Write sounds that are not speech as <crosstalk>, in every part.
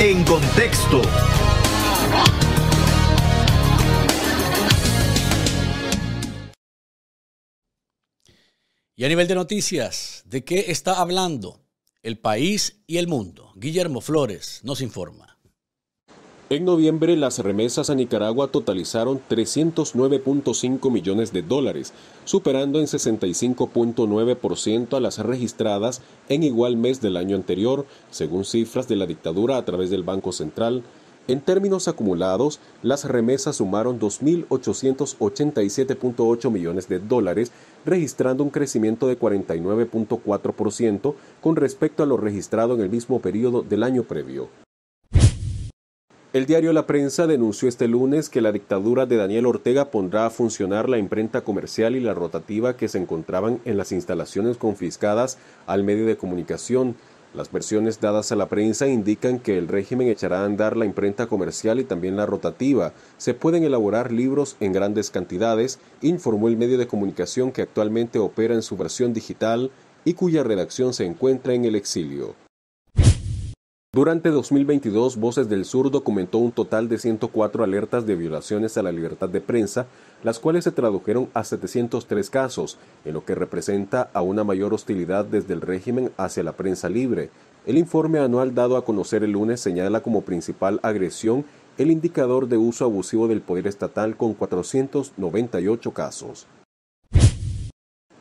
En contexto. Y a nivel de noticias, ¿de qué está hablando el país y el mundo? Guillermo Flores nos informa. En noviembre, las remesas a Nicaragua totalizaron 309.5 millones de dólares, superando en 65.9% a las registradas en igual mes del año anterior, según cifras de la dictadura a través del Banco Central. En términos acumulados, las remesas sumaron 2.887.8 millones de dólares, registrando un crecimiento de 49.4% con respecto a lo registrado en el mismo periodo del año previo. El diario La Prensa denunció este lunes que la dictadura de Daniel Ortega pondrá a funcionar la imprenta comercial y la rotativa que se encontraban en las instalaciones confiscadas al medio de comunicación. Las versiones dadas a la prensa indican que el régimen echará a andar la imprenta comercial y también la rotativa. Se pueden elaborar libros en grandes cantidades, informó el medio de comunicación que actualmente opera en su versión digital y cuya redacción se encuentra en el exilio. Durante 2022, Voces del Sur documentó un total de 104 alertas de violaciones a la libertad de prensa, las cuales se tradujeron a 703 casos, en lo que representa a una mayor hostilidad desde el régimen hacia la prensa libre. El informe anual dado a conocer el lunes señala como principal agresión el indicador de uso abusivo del poder estatal con 498 casos.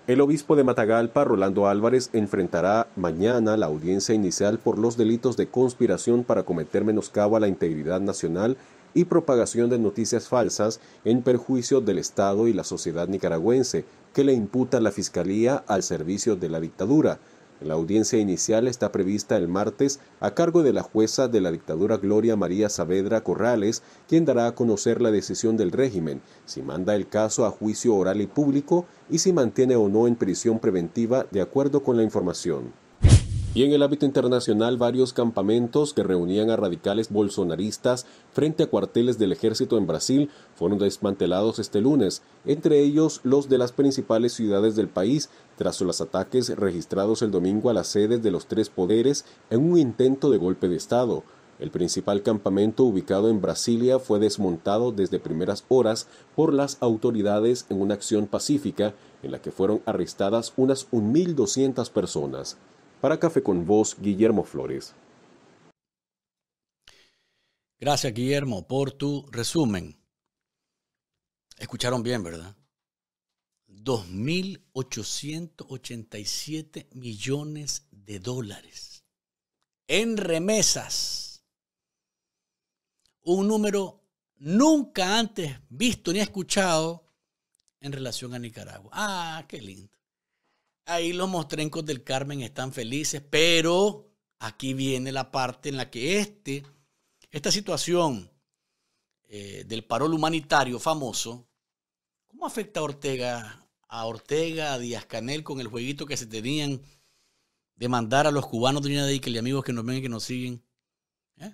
El obispo de Matagalpa, Rolando Álvarez, enfrentará mañana la audiencia inicial por los delitos de conspiración para cometer menoscabo a la integridad nacional y propagación de noticias falsas en perjuicio del Estado y la sociedad nicaragüense, que le imputa la Fiscalía al servicio de la dictadura. La audiencia inicial está prevista el martes a cargo de la jueza de la dictadura Gloria María Saavedra Corrales, quien dará a conocer la decisión del régimen, si manda el caso a juicio oral y público y si mantiene o no en prisión preventiva de acuerdo con la información. Y en el ámbito internacional, varios campamentos que reunían a radicales bolsonaristas frente a cuarteles del ejército en Brasil fueron desmantelados este lunes, entre ellos los de las principales ciudades del país, tras los ataques registrados el domingo a las sedes de los tres poderes en un intento de golpe de Estado. El principal campamento ubicado en Brasilia fue desmontado desde primeras horas por las autoridades en una acción pacífica en la que fueron arrestadas unas 1.200 personas. Para Café con vos Guillermo Flores. Gracias, Guillermo, por tu resumen. Escucharon bien, ¿verdad? 2.887 millones de dólares en remesas. Un número nunca antes visto ni escuchado en relación a Nicaragua. Ah, qué lindo. Ahí los mostrencos del Carmen están felices, pero aquí viene la parte en la que este, esta situación eh, del parol humanitario famoso, ¿cómo afecta a Ortega, a Ortega, a Díaz Canel con el jueguito que se tenían de mandar a los cubanos de Unidad y amigos que nos ven y que nos siguen eh,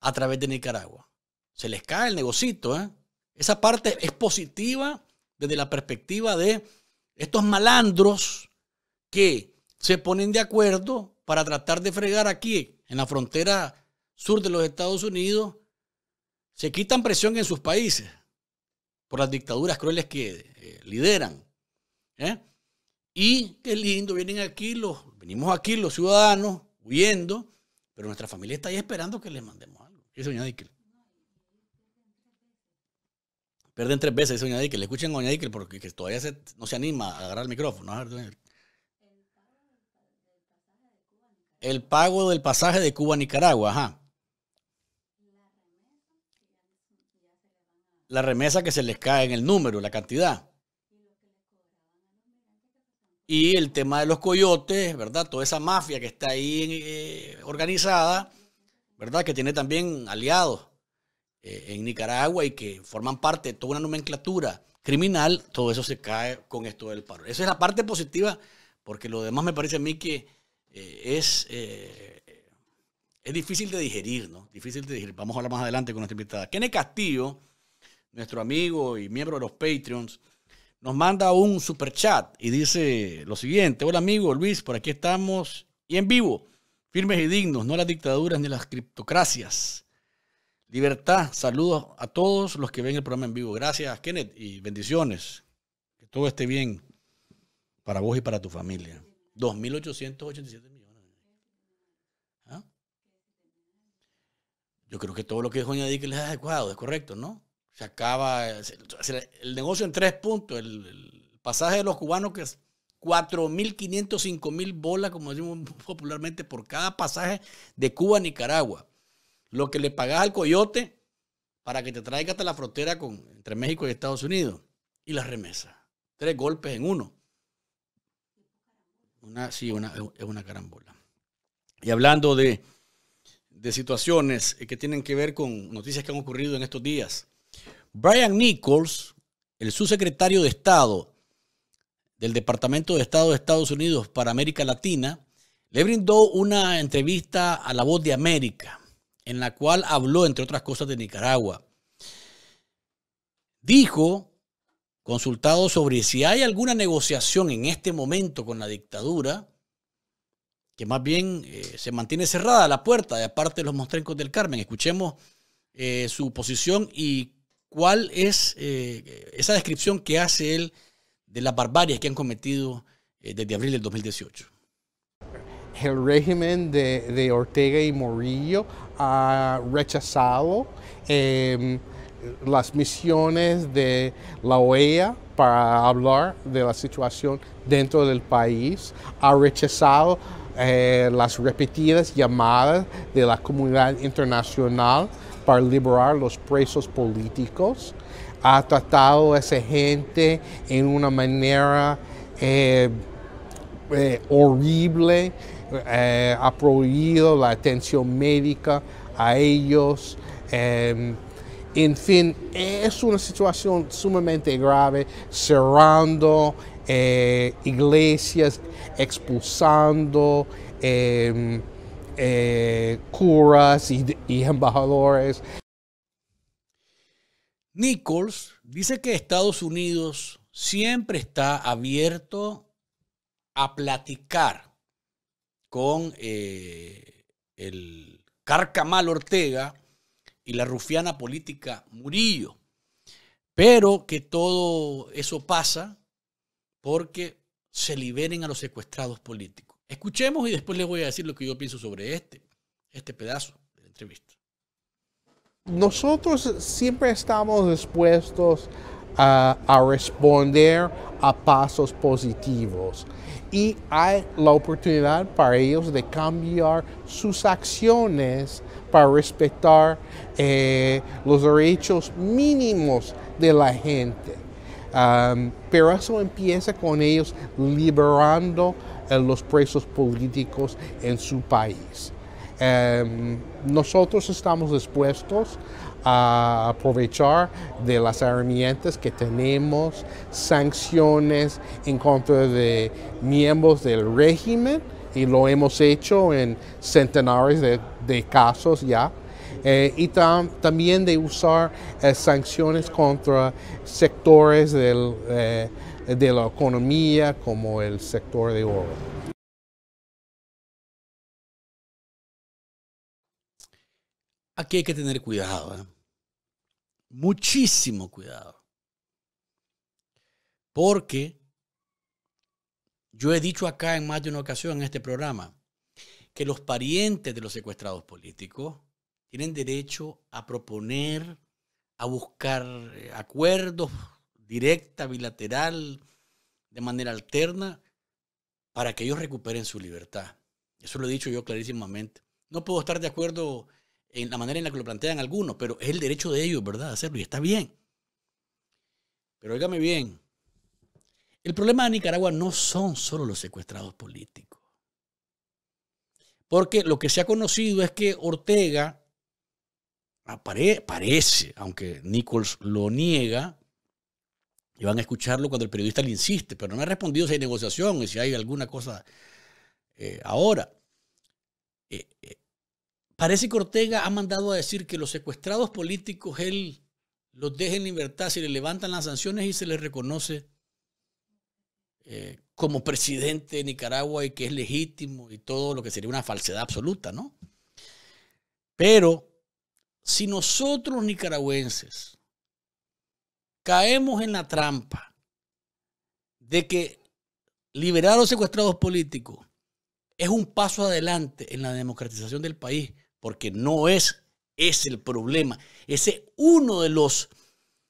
a través de Nicaragua? Se les cae el negocito, eh. Esa parte es positiva desde la perspectiva de estos malandros que se ponen de acuerdo para tratar de fregar aquí, en la frontera sur de los Estados Unidos, se quitan presión en sus países por las dictaduras crueles que eh, lideran. ¿eh? Y qué lindo, vienen aquí los, venimos aquí los ciudadanos huyendo, pero nuestra familia está ahí esperando que les mandemos algo. Eso, doña Dickel. Pierden tres veces, dice doña Dickel. Le escuchen a doña Dickel porque todavía no se anima a agarrar el micrófono. A El pago del pasaje de Cuba a Nicaragua, ajá. La remesa que se les cae en el número, la cantidad. Y el tema de los coyotes, ¿verdad? Toda esa mafia que está ahí eh, organizada, ¿verdad? Que tiene también aliados eh, en Nicaragua y que forman parte de toda una nomenclatura criminal, todo eso se cae con esto del paro. Esa es la parte positiva, porque lo demás me parece a mí que eh, es, eh, es difícil de digerir, ¿no? Difícil de digerir. Vamos a hablar más adelante con nuestra invitada. Kenneth Castillo, nuestro amigo y miembro de los Patreons, nos manda un super chat y dice lo siguiente: Hola amigo Luis, por aquí estamos y en vivo, firmes y dignos, no las dictaduras ni las criptocracias. Libertad, saludos a todos los que ven el programa en vivo. Gracias, Kenneth, y bendiciones. Que todo esté bien para vos y para tu familia. 2.887 millones. ¿Ah? Yo creo que todo lo que dijo les es adecuado, es correcto, ¿no? Se acaba el negocio en tres puntos. El, pasaje de los cubanos que es 4.500, mil bolas, como decimos <laughs> popularmente, por cada pasaje de Cuba a Nicaragua. Lo que le pagas al coyote para que te traiga hasta la frontera con, entre México y Estados Unidos. Y las remesas. Tres golpes en uno sí, es una carambola. Y hablando de, de situaciones eh, que tienen que ver con noticias que han ocurrido en estos días. Brian Nichols, el subsecretario de Estado del Departamento de Estado de Estados Unidos para América Latina, le brindó una entrevista a La Voz de América, en la cual habló, entre otras cosas, de Nicaragua. Dijo consultado sobre si hay alguna negociación en este momento con la dictadura, que más bien eh, se mantiene cerrada la puerta de aparte de los mostrencos del Carmen. Escuchemos eh, su posición y cuál es eh, esa descripción que hace él de las barbarias que han cometido desde abril del 2018. El régimen de, de Ortega y Morillo ha rechazado em, las misiones de la OEA para hablar de la situación dentro del país, ha rechazado eh, las repetidas llamadas de la comunidad internacional para liberar los presos políticos, ha tratado a esa gente en una manera eh, eh, horrible, ha prohibido la atención médica a ellos. Em, en fin, es una situación sumamente grave, cerrando eh, iglesias, expulsando em, eh, curas y, embajadores. Nichols dice que Estados Unidos siempre está abierto a platicar con eh, el Carcamal Ortega y la rufiana política Murillo. Pero que todo eso pasa porque se liberen a los secuestrados políticos. Escuchemos y después les voy a decir lo que yo pienso sobre este, este pedazo de la entrevista. Nosotros siempre estamos dispuestos a, a responder a pasos positivos y hay la oportunidad para ellos de cambiar sus acciones para respetar eh, los derechos mínimos de la gente. pero eso empieza con ellos liberando eh, los presos políticos en su país. Em, nosotros estamos dispuestos a aprovechar de las herramientas que tenemos, sanciones en contra de miembros del régimen, y lo hemos hecho en centenares de, casos ya. Eh, y también de usar eh, sanciones contra sectores eh, de la economía como el sector de oro. Aquí hay que tener cuidado, muchísimo cuidado, porque yo he dicho acá en más de una ocasión en este programa que los parientes de los secuestrados políticos tienen derecho a proponer, a buscar eh, acuerdos directa, bilateral, de manera alterna, para que ellos recuperen su libertad. Eso lo he dicho yo clarísimamente. No puedo estar de acuerdo en la manera en la que lo plantean algunos, pero es el derecho de ellos, ¿verdad?, hacerlo y está bien. Pero óigame bien, el problema de Nicaragua no son solo los secuestrados políticos. Porque lo que se ha conocido es que Ortega parece, aunque Nichols lo niega, y van a escucharlo cuando el periodista le insiste, pero no ha respondido si hay negociación y si hay alguna cosa eh, ahora. Eh, eh, parece que Ortega ha mandado a decir que los secuestrados políticos él los deja en libertad, si le levantan las sanciones y se les reconoce eh, como presidente de Nicaragua y que es legítimo y todo lo que sería una falsedad absoluta, ¿no? Pero si nosotros nicaragüenses caemos en la trampa de que liberar a los secuestrados políticos es un paso adelante en la democratización del país, porque no es ese el problema, ese es uno de los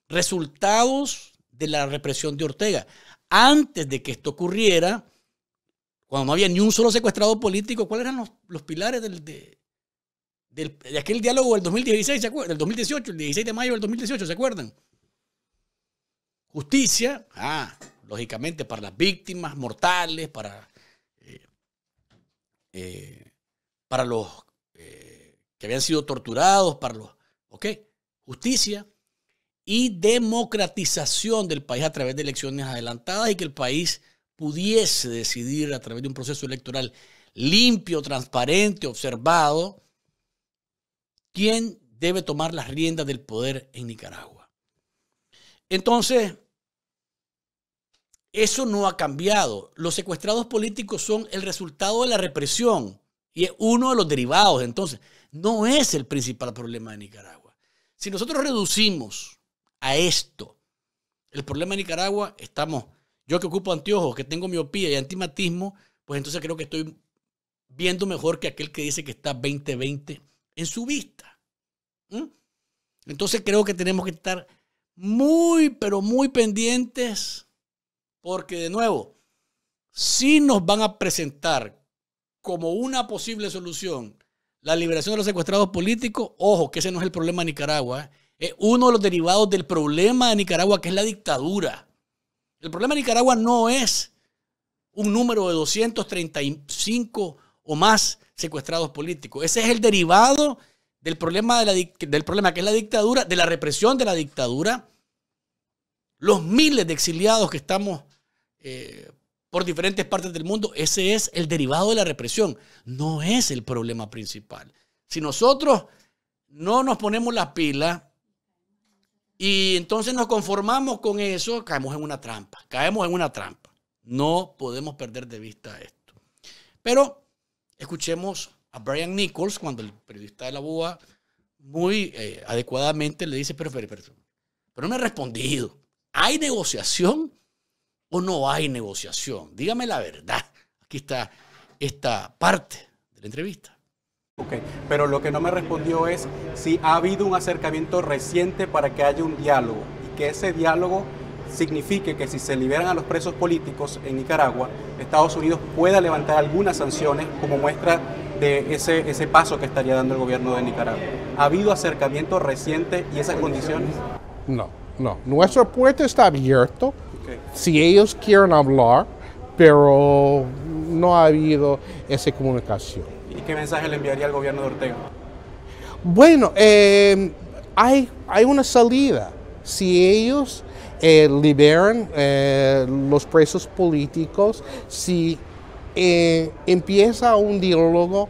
resultados de la represión de Ortega antes de que esto ocurriera, cuando no había ni un solo secuestrado político, ¿cuáles eran los, pilares de, aquel diálogo del 2016, ¿se del 2018, el 16 de mayo del 2018, ¿se acuerdan? Justicia, ah, lógicamente para las víctimas mortales, para, eh, eh, para los eh, que habían sido torturados, para los, ok, justicia, y democratización del país a través de elecciones adelantadas y que el país pudiese decidir a través de un proceso electoral limpio, transparente, observado, quién debe tomar las riendas del poder en Nicaragua. Entonces, eso no ha cambiado. Los secuestrados políticos son el resultado de la represión y es uno de los derivados. Entonces, no es el principal problema de Nicaragua. Si nosotros reducimos a esto. El problema de Nicaragua, estamos, yo que ocupo anteojos, que tengo miopía y antimatismo, pues entonces creo que estoy viendo mejor que aquel que dice que está 2020 en su vista. Entonces creo que tenemos que estar muy, pero muy pendientes, porque de nuevo, si nos van a presentar como una posible solución la liberación de los secuestrados políticos, ojo, que ese no es el problema de Nicaragua. ¿eh? es uno de los derivados del problema de Nicaragua, que es la dictadura. El problema de Nicaragua no es un número de 235 o más secuestrados políticos. Ese es el derivado del problema, del problema que es la dictadura, de la represión de la dictadura, los miles de exiliados que estamos eh, por diferentes partes del mundo, ese es el derivado de la represión, no es el problema principal. Si nosotros no nos ponemos la pila y entonces nos conformamos con eso, caemos en una trampa, caemos en una trampa. No podemos perder de vista esto. Pero escuchemos a Brian Nichols cuando el periodista de la BUA muy eh, adecuadamente le dice, pero, pero, pero, no me ha respondido. ¿Hay negociación o no hay negociación? Dígame la verdad. Aquí está esta parte de la entrevista pero lo que no me respondió es si ha habido un acercamiento reciente para que haya un diálogo y que ese diálogo signifique que si se liberan a los presos políticos en Nicaragua, Estados Unidos pueda levantar algunas sanciones como muestra de ese, paso que estaría dando el gobierno de Nicaragua. ¿Ha habido acercamiento reciente y esas condiciones? No, no. Nuestro puerto está abierto. Si ellos quieren hablar, pero no ha habido esa comunicación. ¿Y qué mensaje le enviaría al gobierno de Ortega? Bueno, em, hay, hay una salida. Si ellos eh, liberan eh, los presos políticos, si eh, empieza un diálogo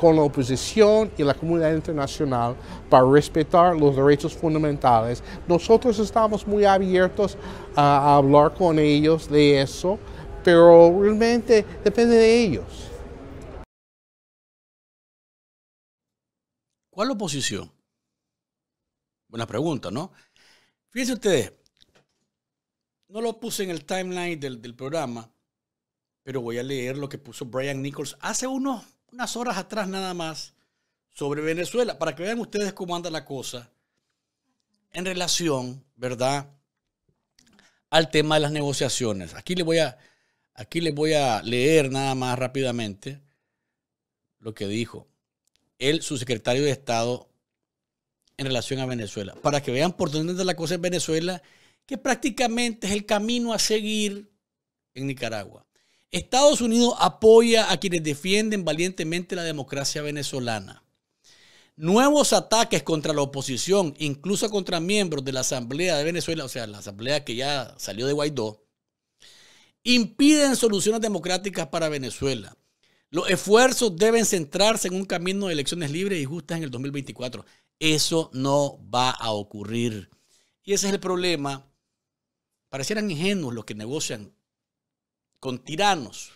con la oposición y la comunidad internacional para respetar los derechos fundamentales. Nosotros estamos muy abiertos a hablar con ellos de eso, pero realmente depende de ellos. ¿Cuál oposición? Buena pregunta, ¿no? Fíjense ustedes, no lo puse en el timeline del, programa, pero voy a leer lo que puso Brian Nichols hace unos, unas horas atrás nada más sobre Venezuela, para que vean ustedes cómo anda la cosa en relación, ¿verdad?, al tema de las negociaciones. Aquí le voy a, aquí les voy a leer nada más rápidamente lo que dijo el subsecretario de Estado en relación a Venezuela. Para que vean por dónde anda la cosa en Venezuela, que prácticamente es el camino a seguir en Nicaragua. Estados Unidos apoya a quienes defienden valientemente la democracia venezolana. Nuevos ataques contra la oposición, incluso contra miembros de la Asamblea de Venezuela, o sea, la Asamblea que ya salió de Guaidó, impiden soluciones democráticas para Venezuela. Los esfuerzos deben centrarse en un camino de elecciones libres y justas en el 2024. Eso no va a ocurrir. Y ese es el problema. Parecieran ingenuos los que negocian con tiranos,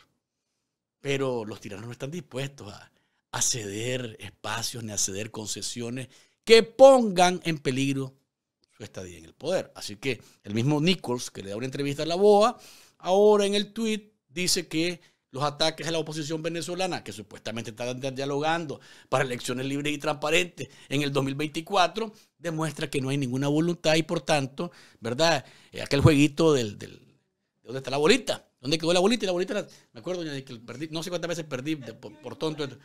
pero los tiranos no están dispuestos a, ceder espacios ni a ceder concesiones que pongan en peligro su estadía en el poder. Así que el mismo Nichols, que le da una entrevista a la BOA, ahora en el tweet dice que los ataques a la oposición venezolana, que supuestamente están dialogando para elecciones libres y transparentes en el 2024, demuestra que no hay ninguna voluntad y por tanto, ¿verdad? Eh, aquel jueguito del, del dónde está la bolita, dónde quedó la bolita la bolita, me acuerdo no sé cuántas veces perdí por, tonto. ¿Dónde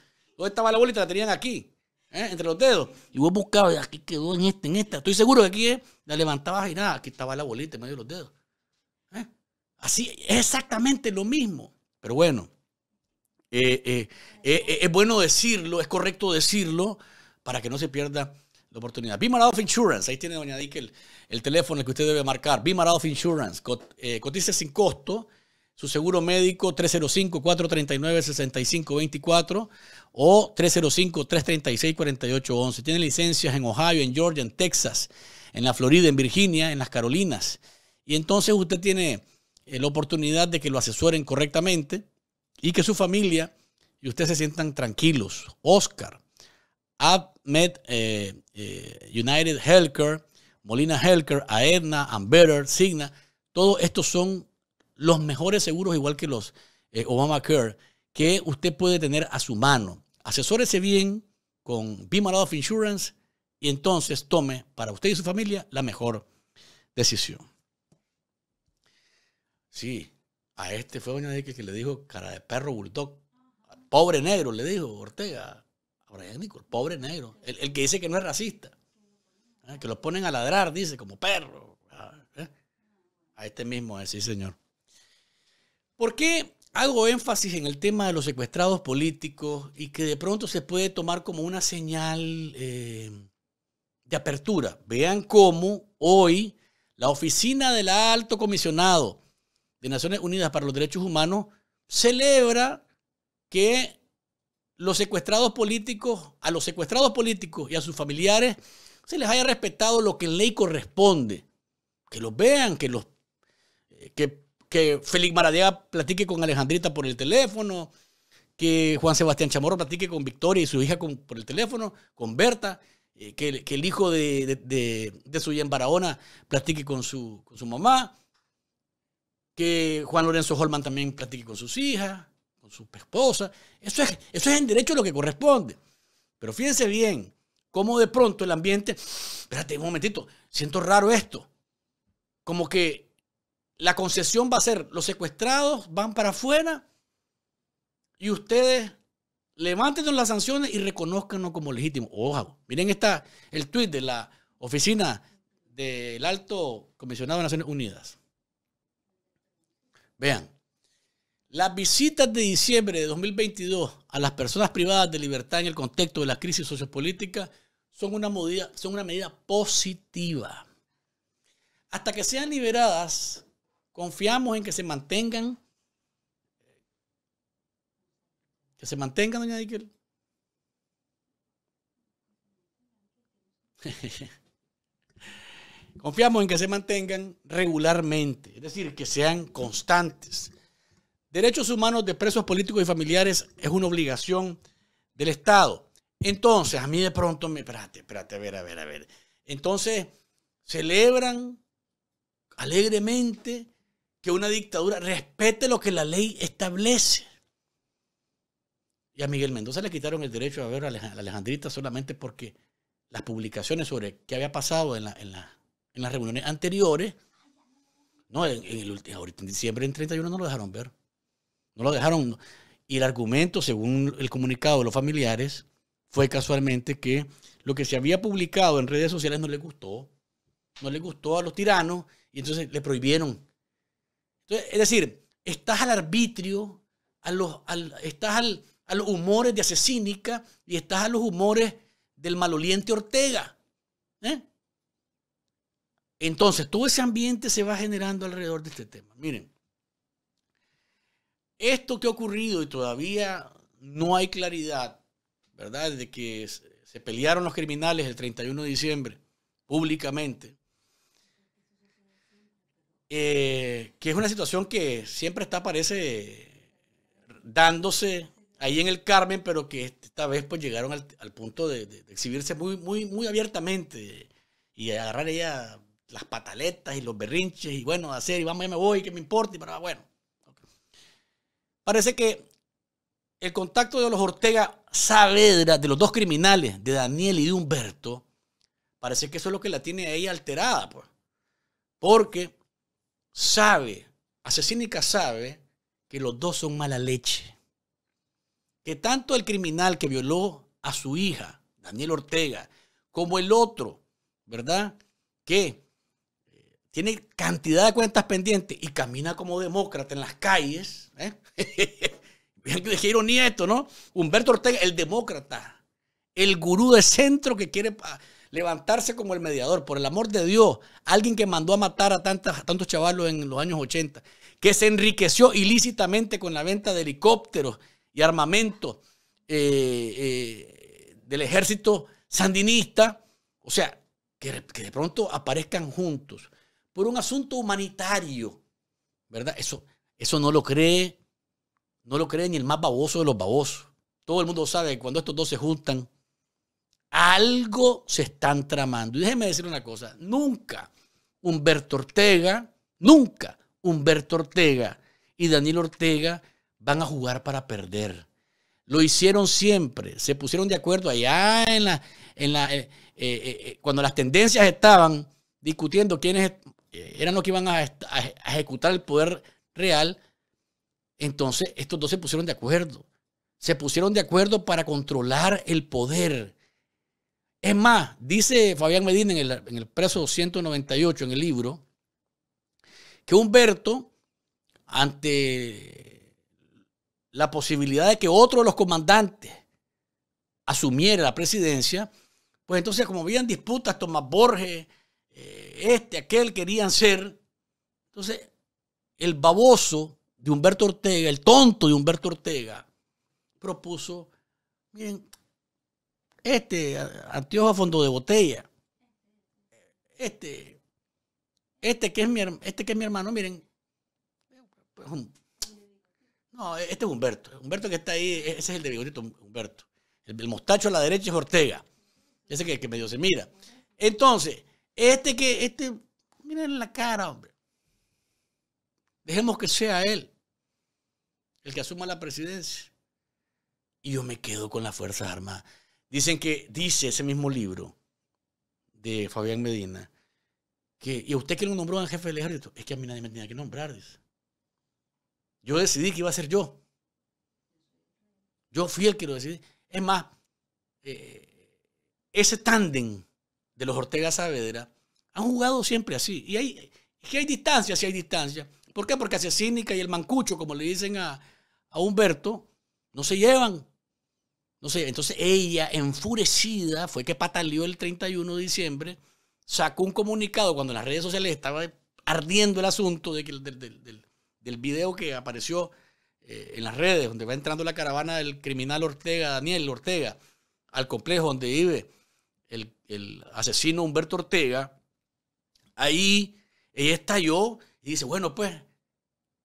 estaba la bolita? La tenían aquí, ¿eh? entre los dedos. Y vos buscabas, aquí quedó en esta, en esta. Estoy seguro que aquí ¿eh? la levantabas y nada, aquí estaba la bolita en medio de los dedos. Así, es exactamente lo mismo. Pero bueno, eh, eh, eh, es bueno decirlo, es correcto decirlo para que no se pierda la oportunidad. Be Insurance, ahí tiene Doña Dick el, teléfono que usted debe marcar. Be Insurance, cotiza sin costo su seguro médico 305-439-6524 o 305-336-4811. Tiene licencias en Ohio, en Georgia, en Texas, en la Florida, en Virginia, en las Carolinas. Y entonces usted tiene eh, la oportunidad de que lo asesoren correctamente y que su familia y usted se sientan tranquilos. Oscar, AdMed eh, eh, United Healthcare, Molina Healthcare, Aetna, Amber, Cigna, todos estos son los mejores seguros, igual que los eh, Obamacare, que usted puede tener a su mano. Asesórese bien con Be Insurance y entonces tome para usted y su familia la mejor decisión. Sí, a este fue doña de que le dijo cara de perro bulldog. Pobre negro, le dijo Ortega. A pobre negro. El, que dice que no es racista. Ah, que los ponen a ladrar, dice, como perro. Ah, ¿eh? A este mismo, eh, sí, señor. ¿Por qué hago énfasis en el tema de los secuestrados políticos y que de pronto se puede tomar como una señal eh, de apertura? Vean cómo hoy la oficina del alto comisionado de Naciones Unidas para los Derechos Humanos celebra que los secuestrados políticos, a los secuestrados políticos y a sus familiares se les haya respetado lo que en ley corresponde. Que los vean, que los eh, que, que Félix Maradea platique con Alejandrita por el teléfono, que Juan Sebastián Chamorro platique con Victoria y su hija por el teléfono, con Berta, eh, que, el hijo de, de, de, de Barahona platique con su, con su mamá, que Juan Lorenzo Holman también platique con sus hijas, con su esposa. Eso es, eso es en derecho lo que corresponde. Pero fíjense bien, cómo de pronto el ambiente, espérate un momentito, siento raro esto. Como que la concesión va a ser, los secuestrados van para afuera y ustedes levanten las sanciones y reconozcanos como legítimo. Ojo, miren está el tuit de la oficina del alto comisionado de Naciones Unidas. Vean, las visitas de diciembre de 2022 a las personas privadas de libertad en el contexto de la crisis sociopolítica son una medida, son una medida positiva. Hasta que sean liberadas, confiamos en que se mantengan. Que se mantengan, doña Jejeje. <laughs> Confiamos en que se mantengan regularmente, es decir, que sean constantes. Derechos humanos de presos políticos y familiares es una obligación del Estado. Entonces, a mí de pronto me... Espérate, espérate, a ver, a ver, a ver. Entonces, celebran alegremente que una dictadura respete lo que la ley establece. Y a Miguel Mendoza le quitaron el derecho a ver a Alejandrita solamente porque las publicaciones sobre qué había pasado en, la, en las reuniones anteriores, no, en, ahorita en diciembre en 31 no lo dejaron ver. No lo dejaron. Y el argumento, según el comunicado de los familiares, fue casualmente que lo que se había publicado en redes sociales no les gustó. No les gustó a los tiranos y entonces le prohibieron. es decir, estás al arbitrio, a los, estás a los humores de asesínica y estás a los humores del maloliente Ortega. ¿eh? Entonces, todo ese ambiente se va generando alrededor de este tema. Miren, esto que ha ocurrido y todavía no hay claridad, ¿verdad? De que se pelearon los criminales el 31 de diciembre públicamente. Eh, que es una situación que siempre está, parece, dándose ahí en el Carmen, pero que esta vez pues llegaron al, punto de, exhibirse muy, muy, muy abiertamente y agarrar ella las pataletas y los berrinches y bueno, hacer y vamos, ya me voy, que me importa, y para ah, bueno. Parece que el contacto de los Ortega Saavedra, de los dos criminales, de Daniel y de Humberto, parece que eso es lo que la tiene ahí ella alterada, pues. Porque sabe, asesínica sabe, que los dos son mala leche. Que tanto el criminal que violó a su hija, Daniel Ortega, como el otro, ¿verdad? Que tiene cantidad de cuentas pendientes y camina como demócrata en las calles. ¿eh? <laughs> que qué ironía esto, ¿no? Humberto Ortega, el demócrata, el gurú de centro que quiere ah, levantarse como el mediador, por el amor de Dios, alguien que mandó a matar a, tantos chavalos en los años 80, que se enriqueció ilícitamente con la venta de helicópteros y armamento eh, eh, del ejército sandinista. O sea, que de pronto aparezcan juntos por un asunto humanitario. ¿Verdad? Eso, eso no lo cree, no lo cree ni el más baboso de los babosos. Todo el mundo sabe que cuando estos dos se juntan, algo se están tramando. Y déjeme decir una cosa, nunca Humberto Ortega, nunca Humberto Ortega y Daniel Ortega van a jugar para perder. Lo hicieron siempre, se pusieron de acuerdo allá en la, en la eh, eh, eh, cuando las tendencias estaban discutiendo quién es eran los que iban e, a, ejecutar el poder real, entonces estos dos se pusieron de acuerdo. Se pusieron de acuerdo para controlar el poder. Es más, dice Fabián Medina en el, en el preso 198 en el libro, que Humberto, ante la posibilidad de que otro de los comandantes asumiera la presidencia, pues entonces como habían disputas, Tomás Borges, eh, este, aquel querían ser. Entonces, el baboso de Humberto Ortega, el tonto de Humberto Ortega, propuso, miren, este, Antiojo a fondo de botella, este, este que es mi, este que es mi hermano, miren, pues, no, este es Humberto, Humberto que está ahí, e-, ese es el de Bigotito, Humberto. El, mostacho a la derecha es Ortega, ese que, que medio se mira. Entonces, este que, este, miren la cara, hombre. Dejemos que sea él el que asuma la presidencia. Y yo me quedo con las Fuerzas Armadas. Dicen que, dice ese mismo libro de Fabián Medina, que, y usted que lo nombró al jefe del ejército, es que a mí nadie me tenía que nombrar, dice. Yo decidí que iba a ser yo. Yo fui el que lo decidí. Es más, eh, ese tándem de los Ortega Saavedra, han jugado siempre así. Y hay, que hay distancia, si hay distancia. ¿Por qué? Porque hacia Cínica y el Mancucho, como le dicen a, Humberto, no se llevan. No sé Entonces ella, enfurecida, fue que pataleó el 31 de diciembre, sacó un comunicado cuando en las redes sociales estaba ardiendo el asunto de que, del, del, video que apareció eh, en las redes, donde va entrando la caravana del criminal Ortega, Daniel Ortega, al complejo donde vive el, asesino Humberto Ortega, ahí ella estalló y dice, bueno, pues,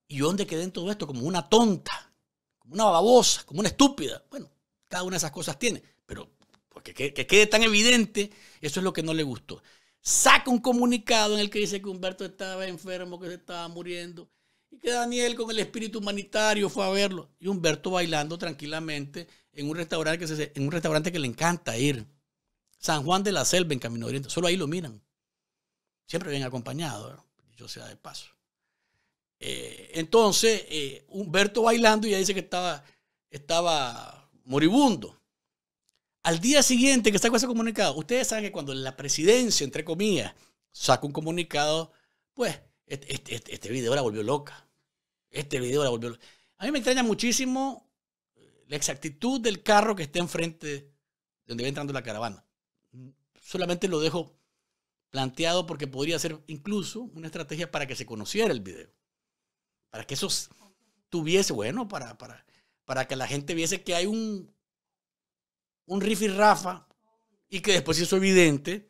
¿y yo dónde quedé en todo esto? Como una tonta, como una babosa, como una estúpida. Bueno, cada una de esas cosas tiene, pero porque que, quede tan evidente, eso es lo que no le gustó. Saca un comunicado en el que dice que Humberto estaba enfermo, que se estaba muriendo, y que Daniel con el espíritu humanitario fue a verlo, y Humberto bailando tranquilamente en un restaurante que, se, en un restaurante que le encanta ir. San Juan de la Selva en Camino Oriente. Solo ahí lo miran. Siempre bien acompañado, yo sea de paso. Eh, entonces, eh, Humberto bailando y ya dice que estaba, estaba moribundo. Al día siguiente que sacó ese comunicado, ustedes saben que cuando la presidencia, entre comillas, saca un comunicado, pues este, este, este, este video la volvió loca. Este video la volvió loca. A mí me extraña muchísimo eh, la exactitud del carro que está enfrente donde va entrando la caravana solamente lo dejo planteado porque podría ser incluso una estrategia para que se conociera el video. Para que eso tuviese, bueno, para, para, para que la gente viese que hay un, un riff y rafa y que después se hizo evidente,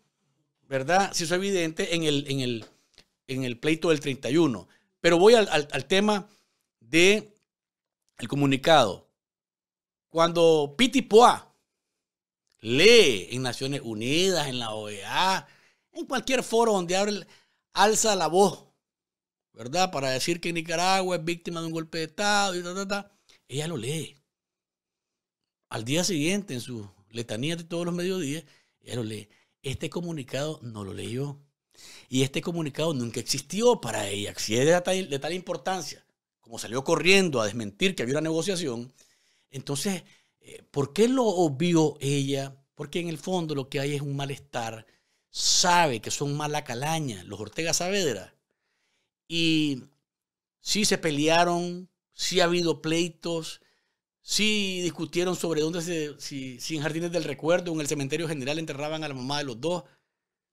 ¿verdad? Se hizo evidente en el, en el, en el pleito del 31. Pero voy al, tema del el comunicado. Cuando Piti Poa lee en Naciones Unidas, en la OEA, en cualquier foro donde abre, alza la voz, ¿verdad? Para decir que Nicaragua es víctima de un golpe de Estado y ta, Ella lo lee. Al día siguiente, en su letanía de todos los mediodías, ella lo lee. Este comunicado no lo leyó. Y este comunicado nunca existió para ella. Si es de tal importancia, como salió corriendo a desmentir que había una negociación, entonces eh, ¿Por qué lo obvió ella? Porque en el fondo lo que hay es un malestar. Sabe que son mala calaña, los Ortega Saavedra. Y sí se pelearon, sí ha habido pleitos, sí discutieron sobre dónde se, si, si en Jardines del Recuerdo o en el Cementerio General enterraban a la mamá de los dos.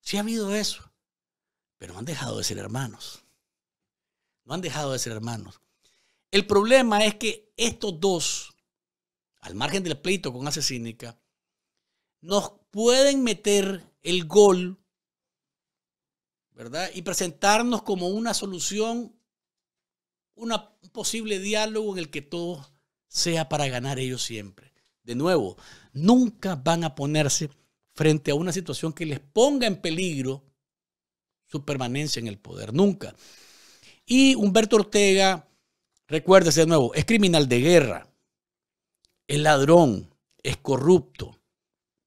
Sí ha habido eso. Pero no han dejado de ser hermanos. No han dejado de ser hermanos. El problema es que estos dos al margen del pleito con Asesínica, nos pueden meter el gol, ¿verdad? Y presentarnos como una solución, un posible diálogo en el que todo sea para ganar ellos siempre. De nuevo, nunca van a ponerse frente a una situación que les ponga en peligro su permanencia en el poder, nunca. Y Humberto Ortega, recuérdese de nuevo, es criminal de guerra el ladrón, es corrupto.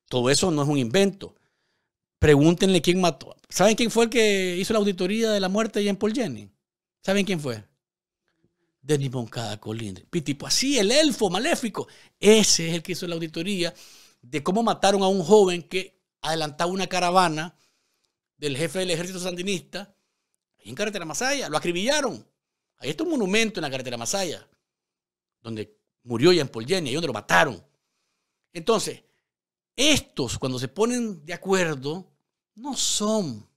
Todo eso no es un invento. Pregúntenle quién mató. ¿Saben quién fue el que hizo la auditoría de la muerte de Jean Paul Jennings? ¿Saben quién fue? Denis Moncada Colindre. así, el elfo maléfico. Ese es el que hizo la auditoría de cómo mataron a un joven que adelantaba una caravana del jefe del ejército sandinista en carretera Masaya. Lo acribillaron. Ahí está un monumento en la carretera Masaya, donde murió ya en Polgenia, y donde lo mataron. Entonces, estos, cuando se ponen de acuerdo, no son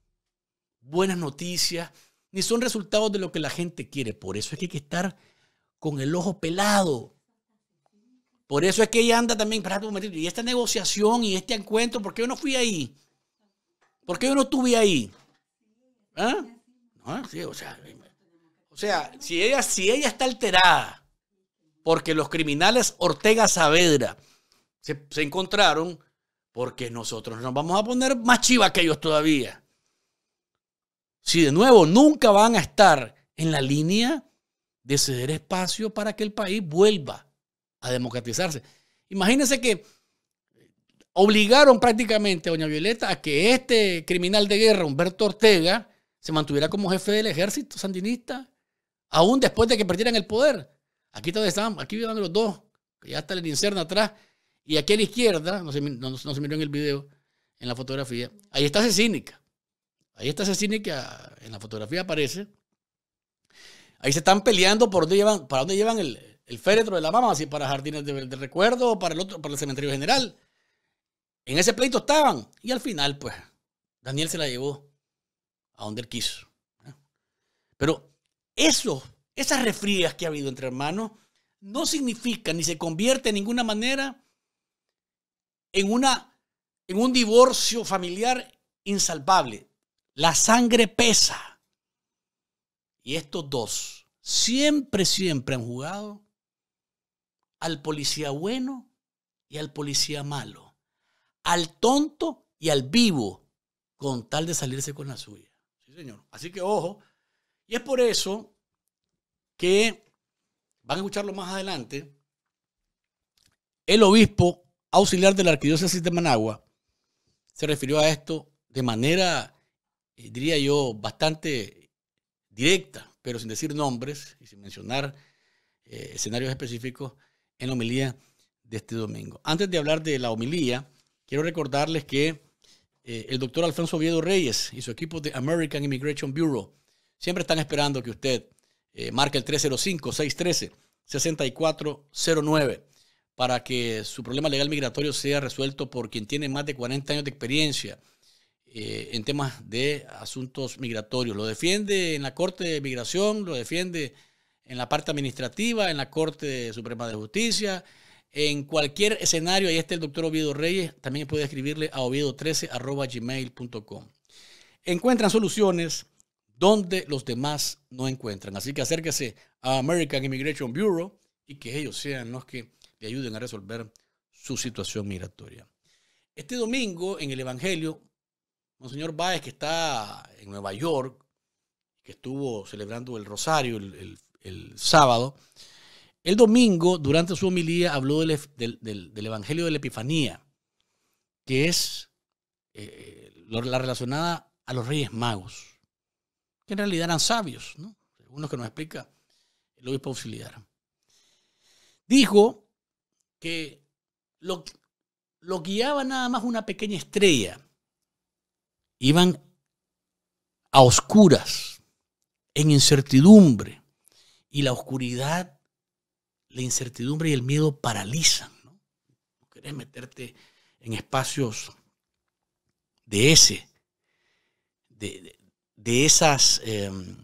buenas noticias, ni son resultados de lo que la gente quiere. Por eso es que hay que estar con el ojo pelado. Por eso es que ella anda también, para y esta negociación y este encuentro, ¿por qué yo no fui ahí? ¿Por qué yo no estuve ahí? ¿Ah? o sea, si ella, si ella está alterada porque los criminales Ortega Saavedra se, encontraron porque nosotros nos vamos a poner más chivas que ellos todavía. Si de nuevo nunca van a estar en la línea de ceder espacio para que el país vuelva a democratizarse. Imagínense que obligaron prácticamente a doña Violeta a que este criminal de guerra, Humberto Ortega, se mantuviera como jefe del ejército sandinista, aún después de que perdieran el poder. Aquí estaban, aquí los dos, ya está el inserno atrás. Y aquí a la izquierda, no se, miró en el video, en la fotografía, ahí está Cecínica. Ahí está Cecínica, en la fotografía aparece. Ahí se están peleando por dónde llevan, para dónde llevan el, féretro de la mamá, si para jardines de, recuerdo o para el otro, para el cementerio general. En ese pleito estaban. Y al final, pues, Daniel se la llevó a donde él quiso. Pero eso esas refrías que ha habido entre hermanos no significan ni se convierte de ninguna manera en, una, en un divorcio familiar insalvable. La sangre pesa. Y estos dos siempre, siempre han jugado al policía bueno y al policía malo, al tonto y al vivo, con tal de salirse con la suya. Sí, señor. Así que ojo. Y es por eso que van a escucharlo más adelante, el obispo auxiliar de la arquidiócesis de Managua se refirió a esto de manera, eh, diría yo, bastante directa, pero sin decir nombres y sin mencionar eh, escenarios específicos en la homilía de este domingo. Antes de hablar de la homilía, quiero recordarles que eh, el doctor Alfonso Oviedo Reyes y su equipo de American Immigration Bureau siempre están esperando que usted eh, marca el 305-613-6409 para que su problema legal migratorio sea resuelto por quien tiene más de 40 años de experiencia eh, en temas de asuntos migratorios. Lo defiende en la Corte de Migración, lo defiende en la parte administrativa, en la Corte Suprema de Justicia, en cualquier escenario. Ahí está el doctor Oviedo Reyes. También puede escribirle a oviedo13.gmail.com. Encuentran soluciones donde los demás no encuentran. Así que acérquese a American Immigration Bureau y que ellos sean los que le ayuden a resolver su situación migratoria. Este domingo en el Evangelio, Monseñor Báez, que está en Nueva York, que estuvo celebrando el Rosario el, sábado, el domingo, durante su homilía, habló del, Evangelio de la Epifanía, que es eh, la relacionada a los Reyes Magos que en realidad eran sabios, ¿no? según que nos explica el obispo auxiliar. Dijo que lo, guiaba nada más una pequeña estrella. Iban a oscuras, en incertidumbre, y la oscuridad, la incertidumbre y el miedo paralizan. No, no querés meterte en espacios de ese, de, de esas, em,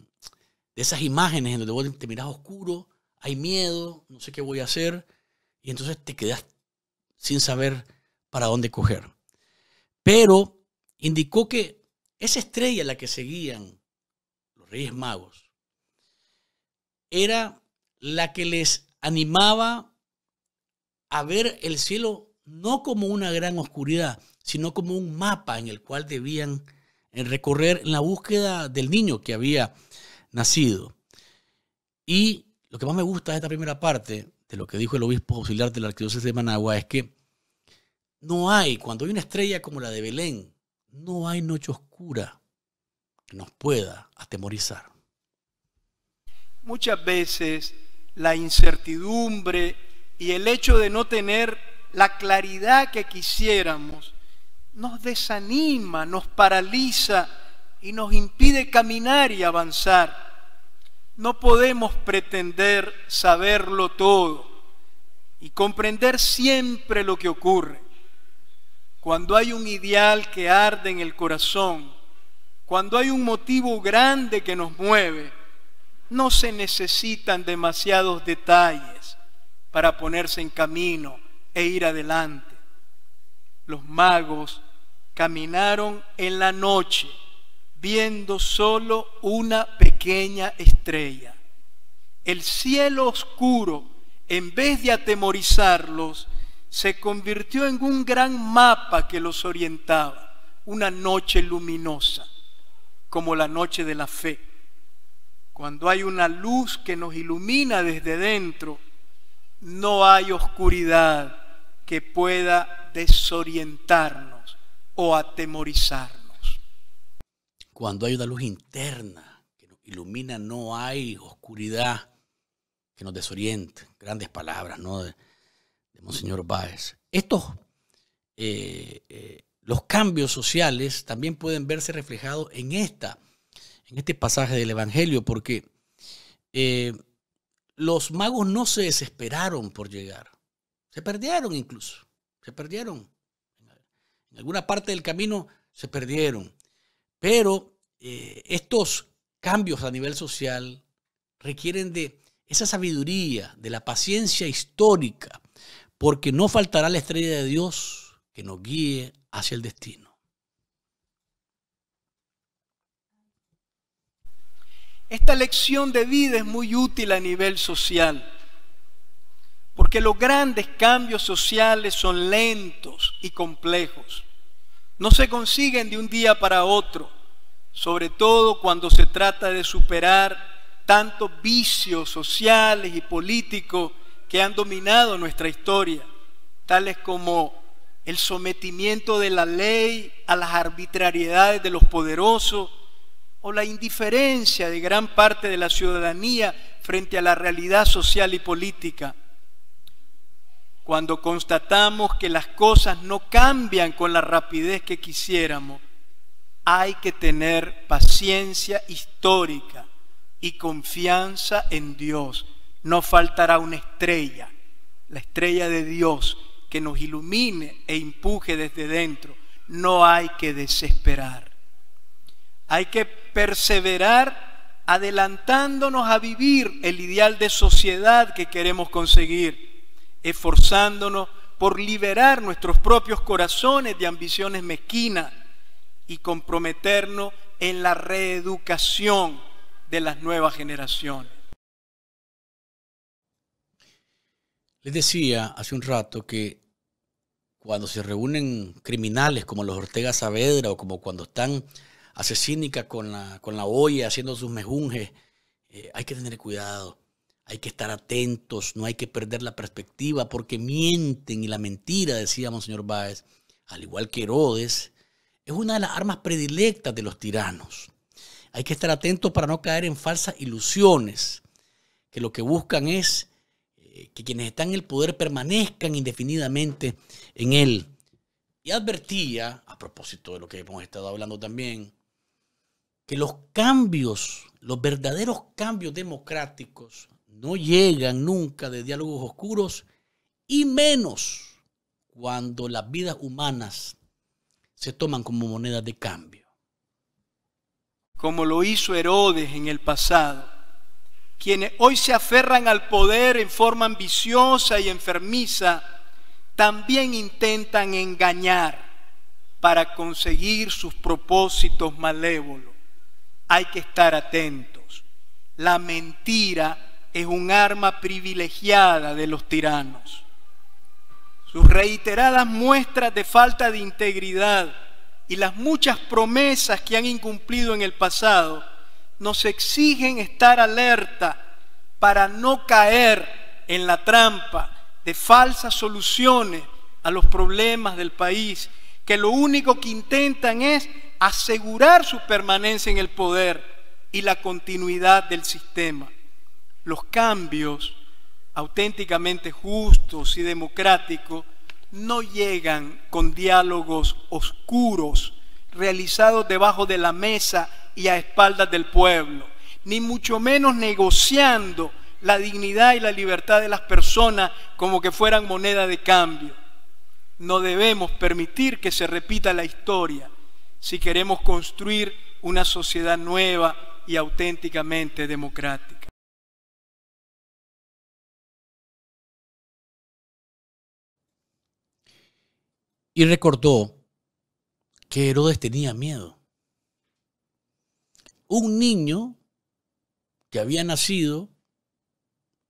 de esas imágenes en donde vos te mirás oscuro, hay miedo, no sé qué voy a hacer, y entonces te quedas sin saber para dónde coger. Pero indicó que esa estrella a la que seguían los Reyes Magos era la que les animaba a ver el cielo no como una gran oscuridad, sino como un mapa en el cual debían en recorrer en la búsqueda del niño que había nacido. Y lo que más me gusta de esta primera parte, de lo que dijo el obispo auxiliar de la arquidiócesis de Managua, es que no hay, cuando hay una estrella como la de Belén, no hay noche oscura que nos pueda atemorizar. Muchas veces la incertidumbre y el hecho de no tener la claridad que quisiéramos nos desanima, nos paraliza y nos impide caminar y avanzar. No podemos pretender saberlo todo y comprender siempre lo que ocurre. Cuando hay un ideal que arde en el corazón, cuando hay un motivo grande que nos mueve, no se necesitan demasiados detalles para ponerse en camino e ir adelante. Los magos caminaron en la noche viendo solo una pequeña estrella. El cielo oscuro, en vez de atemorizarlos, se convirtió en un gran mapa que los orientaba, una noche luminosa, como la noche de la fe. Cuando hay una luz que nos ilumina desde dentro, no hay oscuridad que pueda desorientarnos o atemorizarnos. Cuando hay una luz interna que nos ilumina, no hay oscuridad que nos desoriente. Grandes palabras, ¿no? De, Monseñor Báez. Estos, eh, eh, los cambios sociales también pueden verse reflejados en esta, en este pasaje del Evangelio, porque eh, los magos no se desesperaron por llegar. Se perdieron incluso. Se perdieron en alguna parte del camino se perdieron. Pero eh, estos cambios a nivel social requieren de esa sabiduría, de la paciencia histórica, porque no faltará la estrella de Dios que nos guíe hacia el destino. Esta lección de vida es muy útil a nivel social. Porque los grandes cambios sociales son lentos y complejos. No se consiguen de un día para otro, sobre todo cuando se trata de superar tantos vicios sociales y políticos que han dominado nuestra historia, tales como el sometimiento de la ley a las arbitrariedades de los poderosos o la indiferencia de gran parte de la ciudadanía frente a la realidad social y política cuando constatamos que las cosas no cambian con la rapidez que quisiéramos, hay que tener paciencia histórica y confianza en Dios. No faltará una estrella, la estrella de Dios, que nos ilumine e empuje desde dentro. No hay que desesperar. Hay que perseverar adelantándonos a vivir el ideal de sociedad que queremos conseguir esforzándonos por liberar nuestros propios corazones de ambiciones mezquinas y comprometernos en la reeducación de las nuevas generaciones. Les decía hace un rato que cuando se reúnen criminales como los Ortega Saavedra o como cuando están asesínicas con la, con la olla haciendo sus mejunjes, eh, hay que tener cuidado. Hay que estar atentos, no hay que perder la perspectiva porque mienten y la mentira, decía Monseñor Báez, al igual que Herodes, es una de las armas predilectas de los tiranos. Hay que estar atentos para no caer en falsas ilusiones, que lo que buscan es eh, que quienes están en el poder permanezcan indefinidamente en él. Y advertía, a propósito de lo que hemos estado hablando también, que los cambios, los verdaderos cambios democráticos no llegan nunca de diálogos oscuros y menos cuando las vidas humanas se toman como monedas de cambio. Como lo hizo Herodes en el pasado, quienes hoy se aferran al poder en forma ambiciosa y enfermiza, también intentan engañar para conseguir sus propósitos malévolos. Hay que estar atentos. La mentira es un arma privilegiada de los tiranos. Sus reiteradas muestras de falta de integridad y las muchas promesas que han incumplido en el pasado nos exigen estar alerta para no caer en la trampa de falsas soluciones a los problemas del país, que lo único que intentan es asegurar su permanencia en el poder y la continuidad del sistema los cambios auténticamente justos y democráticos no llegan con diálogos oscuros realizados debajo de la mesa y a espaldas del pueblo, ni mucho menos negociando la dignidad y la libertad de las personas como que fueran moneda de cambio. No debemos permitir que se repita la historia si queremos construir una sociedad nueva y auténticamente democrática. y recordó que Herodes tenía miedo. Un niño que había nacido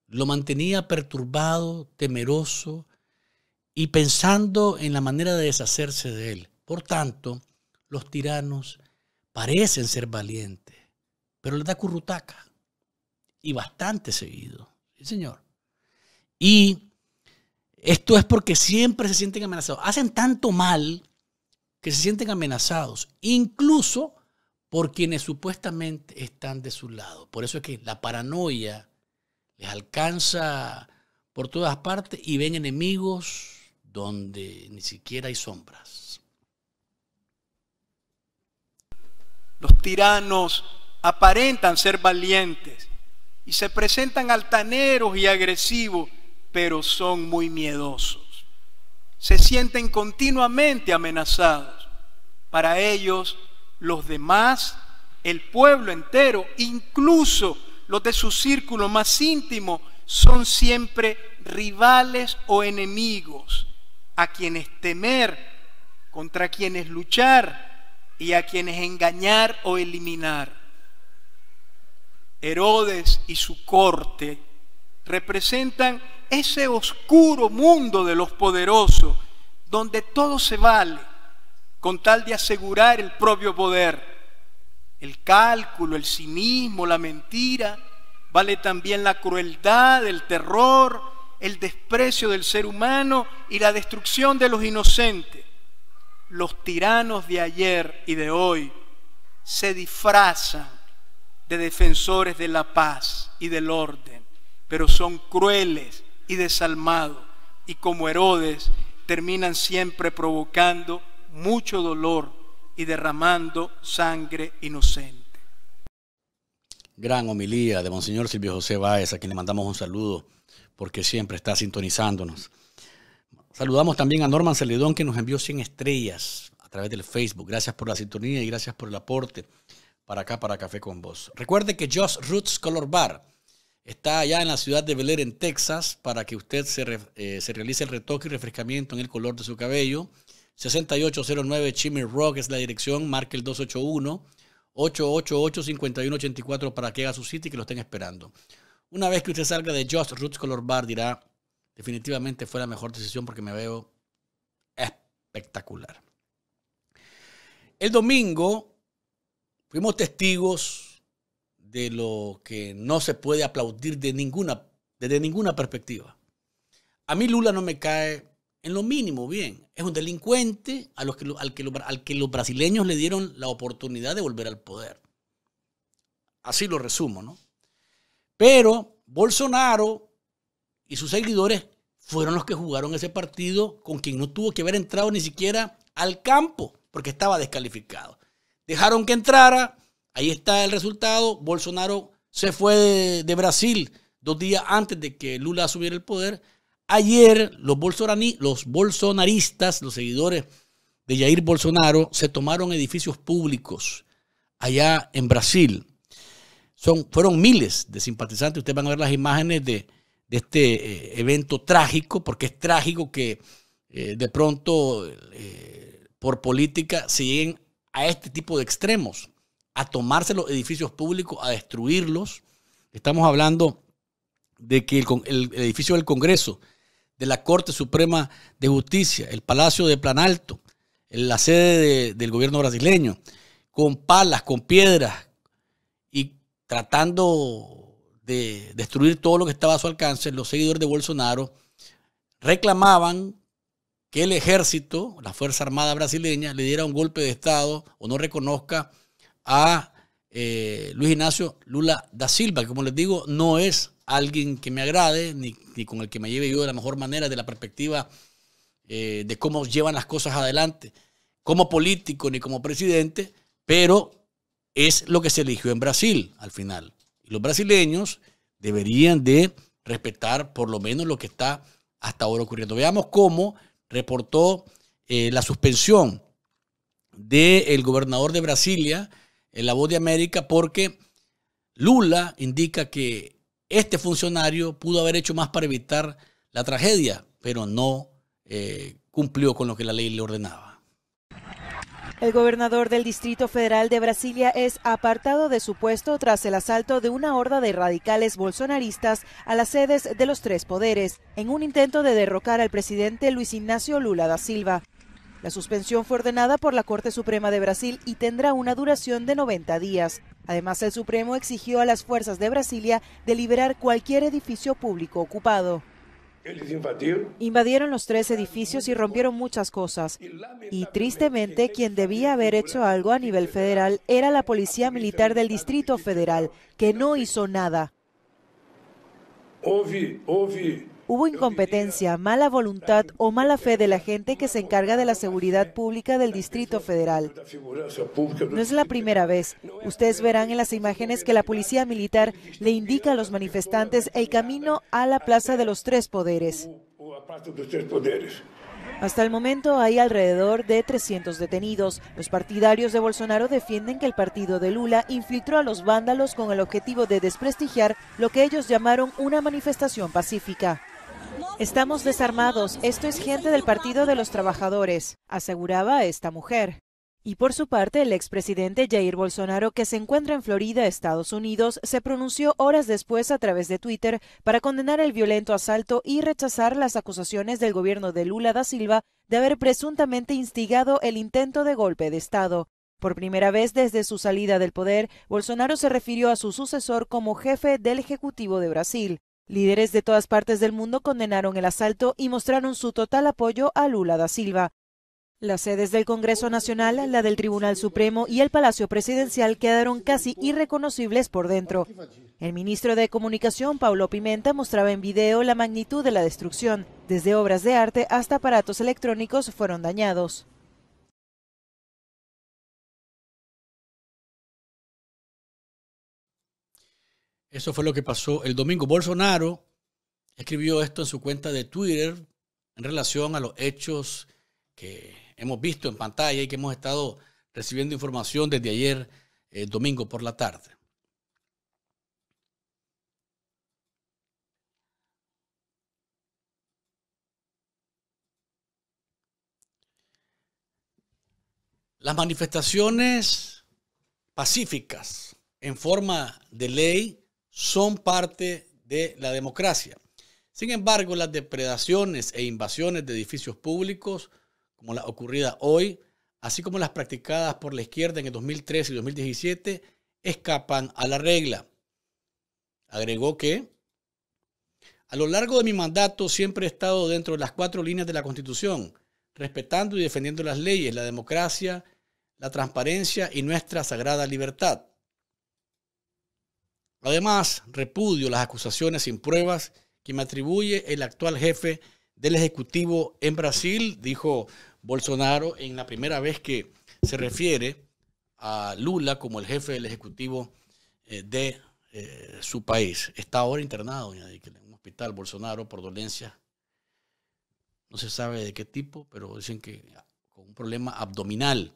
lo mantenía perturbado, temeroso y pensando en la manera de deshacerse de él. Por tanto, los tiranos parecen ser valientes, pero le da currutaca y bastante seguido. el señor. Y esto es porque siempre se sienten amenazados. Hacen tanto mal que se sienten amenazados, incluso por quienes supuestamente están de su lado. Por eso es que la paranoia les alcanza por todas partes y ven enemigos donde ni siquiera hay sombras. Los tiranos aparentan ser valientes y se presentan altaneros y agresivos pero son muy miedosos. Se sienten continuamente amenazados. Para ellos, los demás, el pueblo entero, incluso los de su círculo más íntimo, son siempre rivales o enemigos a quienes temer, contra quienes luchar y a quienes engañar o eliminar. Herodes y su corte representan ese oscuro mundo de los poderosos, donde todo se vale con tal de asegurar el propio poder. El cálculo, el cinismo, la mentira, vale también la crueldad, el terror, el desprecio del ser humano y la destrucción de los inocentes. Los tiranos de ayer y de hoy se disfrazan de defensores de la paz y del orden pero son crueles y desalmados, y como Herodes terminan siempre provocando mucho dolor y derramando sangre inocente. Gran homilía de Monseñor Silvio José Báez, a quien le mandamos un saludo, porque siempre está sintonizándonos. Saludamos también a Norman Celidón que nos envió 100 estrellas a través del Facebook. Gracias por la sintonía y gracias por el aporte para acá, para Café con Vos. Recuerde que Just Roots Color Bar Está allá en la ciudad de Bel Air, en Texas, para que usted se, eh, realice el retoque y refrescamiento en el color de su cabello. 6809 Chimney Rock es la dirección, marque el 281-888-5184 para que haga su sitio y que lo estén esperando. Una vez que usted salga de Just Roots Color Bar, dirá, definitivamente fue la mejor decisión porque me veo espectacular. El domingo fuimos testigos de lo que no se puede aplaudir de ninguna, desde ninguna perspectiva. A mí Lula no me cae en lo mínimo bien. Es un delincuente a los que, al, que, al que los brasileños le dieron la oportunidad de volver al poder. Así lo resumo, ¿no? Pero Bolsonaro y sus seguidores fueron los que jugaron ese partido con quien no tuvo que haber entrado ni siquiera al campo, porque estaba descalificado. Dejaron que entrara, Ahí está el resultado. Bolsonaro se fue de, Brasil dos días antes de que Lula asumiera el poder. Ayer los, los bolsonaristas, los seguidores de Jair Bolsonaro, se tomaron edificios públicos allá en Brasil. Son, fueron miles de simpatizantes. Ustedes van a ver las imágenes de, este eh, evento trágico, porque es trágico que eh, de pronto eh, por política se lleguen a este tipo de extremos a tomarse los edificios públicos, a destruirlos. Estamos hablando de que el, edificio del Congreso, de la Corte Suprema de Justicia, el Palacio de Planalto, la sede del gobierno brasileño, con palas, con piedras y tratando de destruir todo lo que estaba a su alcance, los seguidores de Bolsonaro reclamaban que el ejército, la Fuerza Armada brasileña, le diera un golpe de Estado o no reconozca a eh, Luis Ignacio Lula da Silva, que como les digo, no es alguien que me agrade ni, con el que me lleve yo de la mejor manera, de la perspectiva eh, de cómo llevan las cosas adelante, como político ni como presidente, pero es lo que se eligió en Brasil al final. Y los brasileños deberían de respetar por lo menos lo que está hasta ahora ocurriendo. Veamos cómo reportó eh, la suspensión del gobernador de Brasilia, en La Voz de América porque Lula indica que este funcionario pudo haber hecho más para evitar la tragedia, pero no eh, cumplió con lo que la ley le ordenaba. El gobernador del Distrito Federal de Brasilia es apartado de su puesto tras el asalto de una horda de radicales bolsonaristas a las sedes de los tres poderes, en un intento de derrocar al presidente Luis Ignacio Lula da Silva. La suspensión fue ordenada por la Corte Suprema de Brasil y tendrá una duración de 90 días. Además, el Supremo exigió a las fuerzas de Brasilia de liberar cualquier edificio público ocupado. Invadieron. los tres edificios y rompieron muchas cosas. Y tristemente, quien debía haber hecho algo a nivel federal era la Policía Militar del Distrito Federal, que no hizo nada hubo incompetencia, mala voluntad o mala fe de la gente que se encarga de la seguridad pública del Distrito Federal. No es la primera vez. Ustedes verán en las imágenes que la policía militar le indica a los manifestantes el camino a la Plaza de los Tres Poderes. Hasta el momento hay alrededor de 300 detenidos. Los partidarios de Bolsonaro defienden que el partido de Lula infiltró a los vándalos con el objetivo de desprestigiar lo que ellos llamaron una manifestación pacífica. Estamos desarmados, esto es gente del Partido de los Trabajadores, aseguraba esta mujer. Y por su parte, el expresidente Jair Bolsonaro, que se encuentra en Florida, Estados Unidos, se pronunció horas después a través de Twitter para condenar el violento asalto y rechazar las acusaciones del gobierno de Lula da Silva de haber presuntamente instigado el intento de golpe de Estado. Por primera vez desde su salida del poder, Bolsonaro se refirió a su sucesor como jefe del Ejecutivo de Brasil. Líderes de todas partes del mundo condenaron el asalto y mostraron su total apoyo a Lula da Silva. Las sedes del Congreso Nacional, la del Tribunal Supremo y el Palacio Presidencial quedaron casi irreconocibles por dentro. El ministro de Comunicación, Paulo Pimenta, mostraba en video la magnitud de la destrucción. Desde obras de arte hasta aparatos electrónicos fueron dañados. Eso fue lo que pasó el domingo. Bolsonaro escribió esto en su cuenta de Twitter en relación a los hechos que hemos visto en pantalla y que hemos estado recibiendo información desde ayer el eh, domingo por la tarde. Las manifestaciones pacíficas en forma de ley son parte de la democracia. Sin embargo, las depredaciones e invasiones de edificios públicos, como la ocurrida hoy, así como las practicadas por la izquierda en el 2013 y 2017, escapan a la regla. Agregó que, a lo largo de mi mandato siempre he estado dentro de las cuatro líneas de la Constitución, respetando y defendiendo las leyes, la democracia, la transparencia y nuestra sagrada libertad. Además, repudio las acusaciones sin pruebas que me atribuye el actual jefe del Ejecutivo en Brasil, dijo Bolsonaro en la primera vez que se refiere a Lula como el jefe del Ejecutivo eh, de eh, su país. Está ahora internado en un hospital Bolsonaro por dolencia. No se sabe de qué tipo, pero dicen que con un problema abdominal.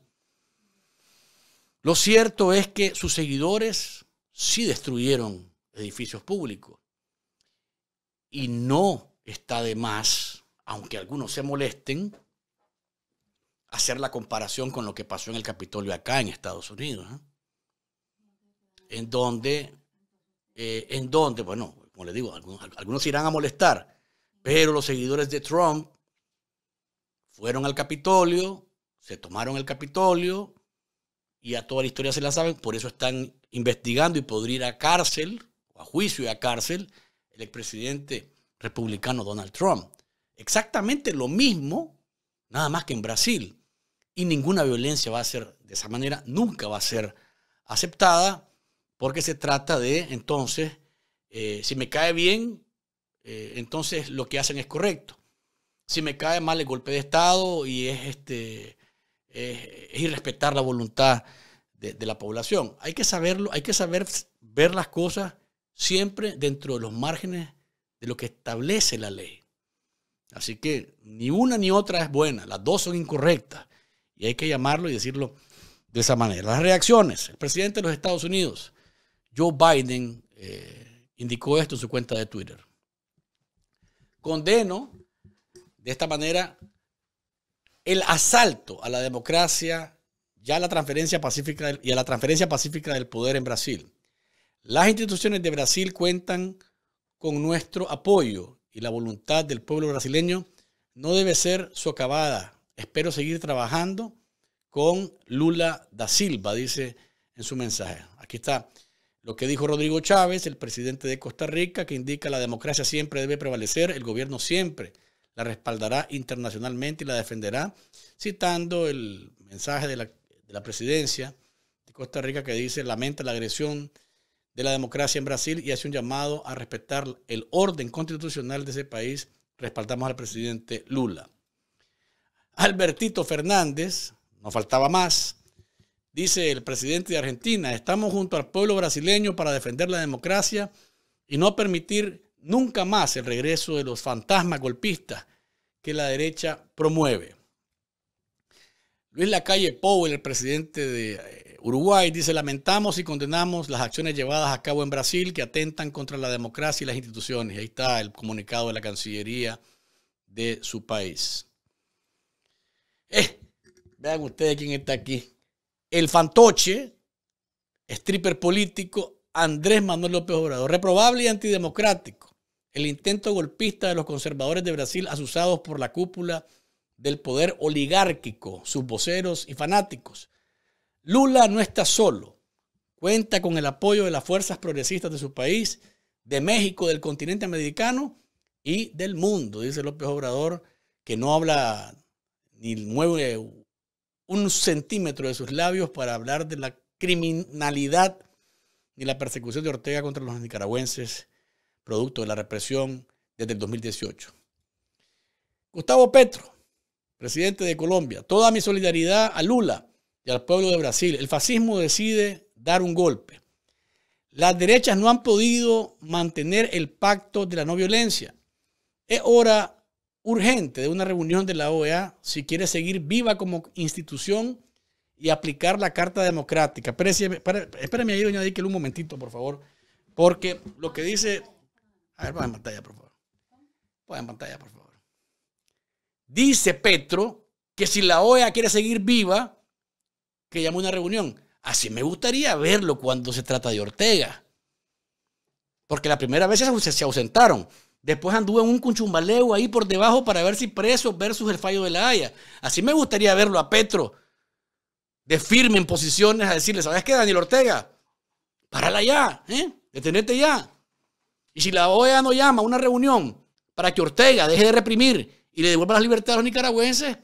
Lo cierto es que sus seguidores sí destruyeron edificios públicos. Y no está de más, aunque algunos se molesten, hacer la comparación con lo que pasó en el Capitolio acá en Estados Unidos, ¿eh? en donde, eh, en donde, bueno, como le digo, algunos, algunos irán a molestar, pero los seguidores de Trump fueron al Capitolio, se tomaron el Capitolio, y a toda la historia se la saben, por eso están investigando y podría ir a cárcel, o a juicio y a cárcel, el expresidente republicano Donald Trump. Exactamente lo mismo, nada más que en Brasil. Y ninguna violencia va a ser de esa manera, nunca va a ser aceptada, porque se trata de, entonces, eh, si me cae bien, eh, entonces lo que hacen es correcto. Si me cae mal el golpe de Estado y es este, es irrespetar la voluntad de, la población. Hay que saberlo, hay que saber ver las cosas siempre dentro de los márgenes de lo que establece la ley. Así que ni una ni otra es buena, las dos son incorrectas. Y hay que llamarlo y decirlo de esa manera. Las reacciones. El presidente de los Estados Unidos, Joe Biden, eh, indicó esto en su cuenta de Twitter. Condeno de esta manera el asalto a la democracia, ya la transferencia pacífica y a la transferencia pacífica del poder en Brasil. Las instituciones de Brasil cuentan con nuestro apoyo y la voluntad del pueblo brasileño no debe ser socavada. Espero seguir trabajando con Lula da Silva, dice en su mensaje. Aquí está lo que dijo Rodrigo Chávez, el presidente de Costa Rica, que indica la democracia siempre debe prevalecer, el gobierno siempre la respaldará internacionalmente y la defenderá, citando el mensaje de la, presidencia de Costa Rica que dice, lamenta la agresión de la democracia en Brasil y hace un llamado a respetar el orden constitucional de ese país. Respaldamos al presidente Lula. Albertito Fernández, no faltaba más, dice el presidente de Argentina, estamos junto al pueblo brasileño para defender la democracia y no permitir nunca más el regreso de los fantasmas golpistas que la derecha promueve. Luis Lacalle Powell, el presidente de eh, Uruguay, dice, lamentamos y condenamos las acciones llevadas a cabo en Brasil que atentan contra la democracia y las instituciones. Ahí está el comunicado de la Cancillería de su país. Eh, vean ustedes quién está aquí. El fantoche, stripper político, Andrés Manuel López Obrador, reprobable y antidemocrático el intento golpista de los conservadores de Brasil asusados por la cúpula del poder oligárquico, sus voceros y fanáticos. Lula no está solo, cuenta con el apoyo de las fuerzas progresistas de su país, de México, del continente americano y del mundo, dice López Obrador, que no habla ni mueve un centímetro de sus labios para hablar de la criminalidad ni la persecución de Ortega contra los nicaragüenses producto de la represión desde el 2018. Gustavo Petro, presidente de Colombia, toda mi solidaridad a Lula y al pueblo de Brasil. El fascismo decide dar un golpe. Las derechas no han podido mantener el pacto de la no violencia. Es hora urgente de una reunión de la OEA si quiere seguir viva como institución y aplicar la Carta Democrática. Espérame, ahí, doña Díquel, un momentito, por favor, porque lo que dice a ver, pantalla, por favor. Pon pantalla, por favor. Dice Petro que si la OEA quiere seguir viva, que llame una reunión. Así me gustaría verlo cuando se trata de Ortega. Porque la primera vez se ausentaron. Después anduvo en un cuchumbaleo ahí por debajo para ver si preso versus el fallo de la Haya. Así me gustaría verlo a Petro de firme en posiciones a decirle, ¿sabes qué, Daniel Ortega? Párala ya, ¿eh? Detenete ya. Y si la OEA no llama a una reunión para que Ortega deje de reprimir y le devuelva las libertades a los nicaragüenses,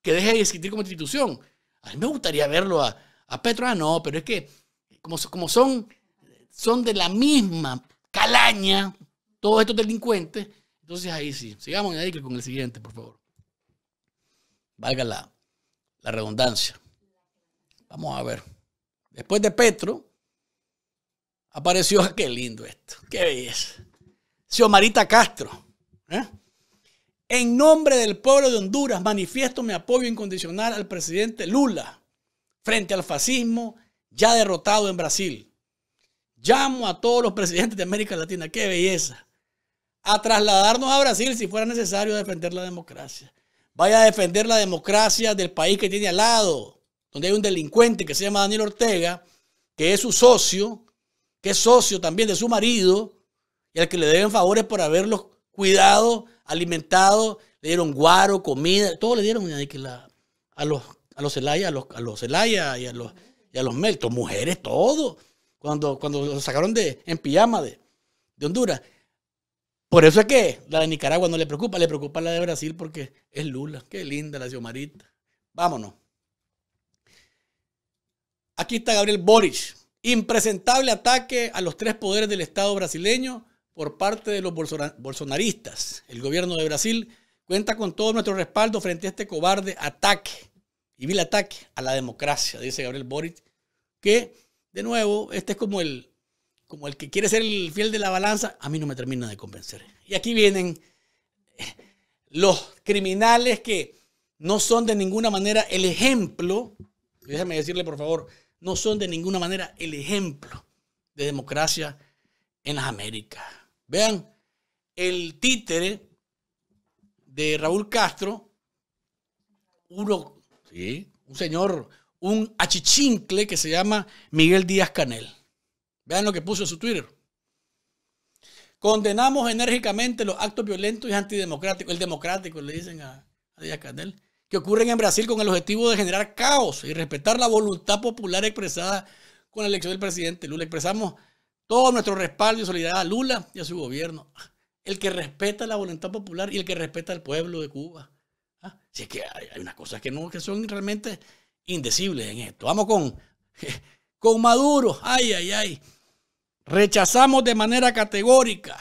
que deje de existir como institución. A mí me gustaría verlo a, Petro. Ah, no, pero es que como, son, son de la misma calaña todos estos delincuentes, entonces ahí sí. Sigamos ahí con el siguiente, por favor. Valga la redundancia. Vamos a ver. Después de Petro, Apareció, <laughs> qué lindo esto, qué belleza. Xiomarita Castro. ¿eh? En nombre del pueblo de Honduras manifiesto mi apoyo incondicional al presidente Lula frente al fascismo ya derrotado en Brasil. Llamo a todos los presidentes de América Latina, qué belleza, a trasladarnos a Brasil si fuera necesario defender la democracia. Vaya a defender la democracia del país que tiene al lado, donde hay un delincuente que se llama Daniel Ortega, que es su socio, que es socio también de su marido y al que le deben favores por haberlos cuidado, alimentado, le dieron guaro, comida, todo le dieron a los a los a los, a los y a los, y a los Meltos, mujeres, todo. Cuando, cuando los sacaron de, en pijama de, Honduras. Por eso es que la de Nicaragua no le preocupa, le preocupa la de Brasil porque es Lula. Qué linda la Xiomarita. Vámonos. Aquí está Gabriel Boric. Impresentable ataque a los tres poderes del Estado brasileño por parte de los bolsonaristas. El gobierno de Brasil cuenta con todo nuestro respaldo frente a este cobarde ataque y vil ataque a la democracia, dice Gabriel Boric, que de nuevo, este es como el, como el que quiere ser el fiel de la balanza, a mí no me termina de convencer. Y aquí vienen los criminales que no son de ninguna manera el ejemplo, déjame decirle por favor no son de ninguna manera el ejemplo de democracia en las Américas. Vean, el títere de Raúl Castro, un señor, un achichincle que se llama Miguel Díaz Canel. Vean lo que puso en su Twitter. Condenamos enérgicamente los actos violentos y antidemocráticos. El democrático, le dicen a Díaz Canel que ocurren en Brasil con el objetivo de generar caos y respetar la voluntad popular expresada con la elección del presidente Lula. Expresamos todo nuestro respaldo y solidaridad a Lula y a su gobierno. El que respeta la voluntad popular y el que respeta al pueblo de Cuba. ¿Ah? Si es que hay, unas cosas que, son realmente indecibles en esto. Vamos con, <laughs> con Maduro. Ay, ay, ay. Rechazamos de manera categórica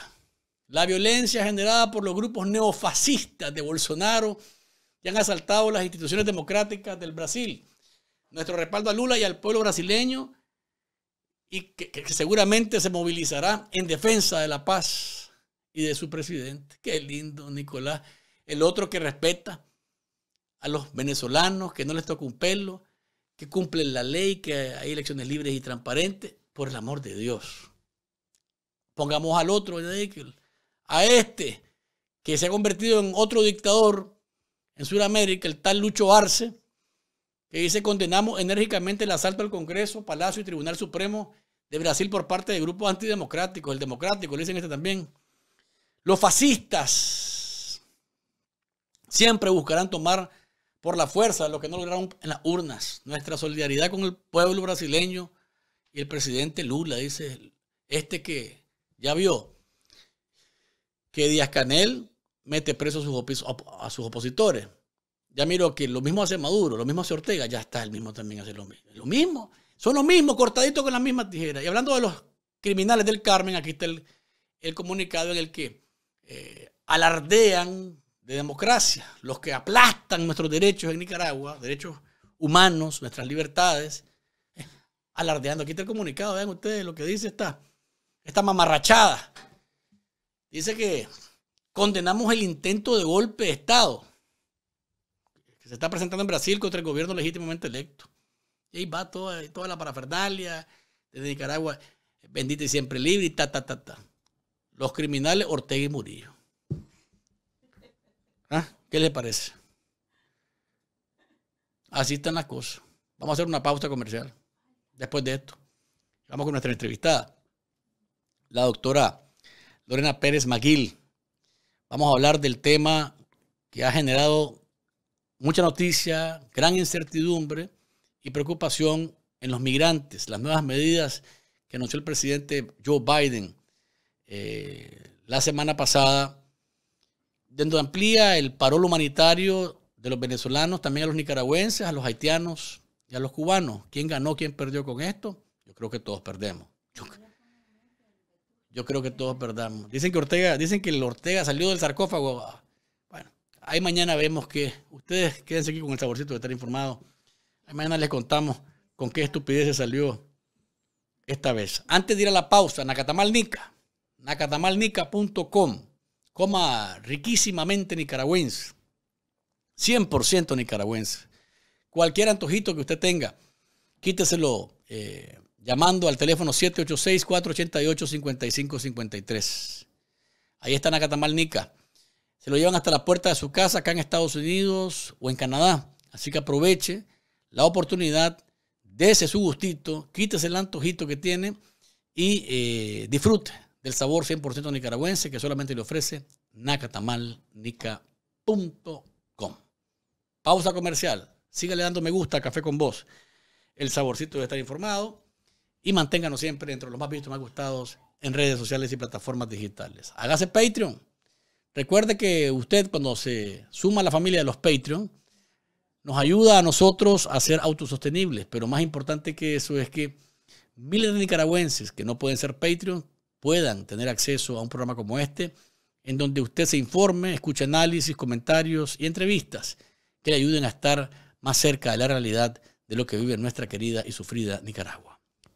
la violencia generada por los grupos neofascistas de Bolsonaro y han asaltado las instituciones democráticas del Brasil. Nuestro respaldo a Lula y al pueblo brasileño y que, seguramente se movilizará en defensa de la paz y de su presidente. Qué lindo, Nicolás. El otro que respeta a los venezolanos, que no les toca un pelo, que cumplen la ley, que hay elecciones libres y transparentes, por el amor de Dios. Pongamos al otro, a este que se ha convertido en otro dictador en Sudamérica, el tal Lucho Arce, que dice condenamos enérgicamente el asalto al Congreso, Palacio y Tribunal Supremo de Brasil por parte de grupos antidemocráticos, el democrático, le dicen este también. Los fascistas siempre buscarán tomar por la fuerza lo que no lograron en las urnas. Nuestra solidaridad con el pueblo brasileño y el presidente Lula, dice este que ya vio que Díaz Canel mete preso a sus, opositores. Ya miro que lo mismo hace Maduro, lo mismo hace Ortega, ya está, el mismo también hace lo mismo. Lo mismo, son los mismos, cortaditos con las misma tijera. Y hablando de los criminales del Carmen, aquí está el, comunicado en el que eh, alardean de democracia, los que aplastan nuestros derechos en Nicaragua, derechos humanos, nuestras libertades, <laughs> alardeando. Aquí está el comunicado, vean ustedes lo que dice esta, esta mamarrachada. Dice que Condenamos el intento de golpe de Estado que se está presentando en Brasil contra el gobierno legítimamente electo. Y ahí va toda, la parafernalia desde Nicaragua, bendita y siempre libre, y ta, ta, ta, ta. Los criminales Ortega y Murillo. ¿Ah? ¿Qué les parece? Así están las cosas. Vamos a hacer una pausa comercial después de esto. Vamos con nuestra entrevistada, la doctora Lorena Pérez Maguil Vamos a hablar del tema que ha generado mucha noticia, gran incertidumbre y preocupación en los migrantes, las nuevas medidas que anunció el presidente Joe Biden eh, la semana pasada, donde amplía el parol humanitario de los venezolanos, también a los nicaragüenses, a los haitianos y a los cubanos. ¿Quién ganó, quién perdió con esto? Yo creo que todos perdemos yo creo que todos perdamos. Dicen que Ortega, dicen que el Ortega salió del sarcófago. Bueno, ahí mañana vemos que ustedes quédense aquí con el saborcito de estar informado Ahí mañana les contamos con qué estupidez se salió esta vez. Antes de ir a la pausa, Nacatamalnica, nacatamalnica.com, coma riquísimamente nicaragüense, 100% nicaragüense. Cualquier antojito que usted tenga, quíteselo eh, llamando al teléfono 786-488-5553. Ahí está Nacatamal Nica. Se lo llevan hasta la puerta de su casa acá en Estados Unidos o en Canadá. Así que aproveche la oportunidad, dése su gustito, quítese el antojito que tiene y eh, disfrute del sabor 100% nicaragüense que solamente le ofrece nacatamalnica.com. Pausa comercial. Sígale dando me gusta a Café con Vos. El saborcito de estar informado y manténganos siempre entre los más vistos y más gustados en redes sociales y plataformas digitales. Hágase Patreon. Recuerde que usted cuando se suma a la familia de los Patreon, nos ayuda a nosotros a ser autosostenibles, pero más importante que eso es que miles de nicaragüenses que no pueden ser Patreon puedan tener acceso a un programa como este, en donde usted se informe, escuche análisis, comentarios y entrevistas que le ayuden a estar más cerca de la realidad de lo que vive nuestra querida y sufrida Nicaragua.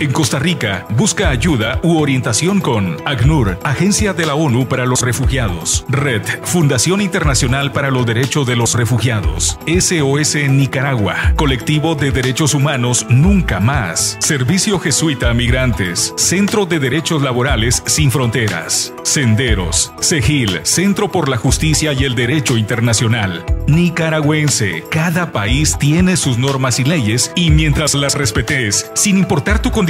En Costa Rica, busca ayuda u orientación con ACNUR, Agencia de la ONU para los Refugiados, Red, Fundación Internacional para los Derechos de los Refugiados, SOS Nicaragua, Colectivo de Derechos Humanos Nunca Más, Servicio Jesuita a Migrantes, Centro de Derechos Laborales Sin Fronteras, Senderos, Segil, Centro por la Justicia y el Derecho Internacional, Nicaragüense. Cada país tiene sus normas y leyes y mientras las respetes, sin importar tu condición,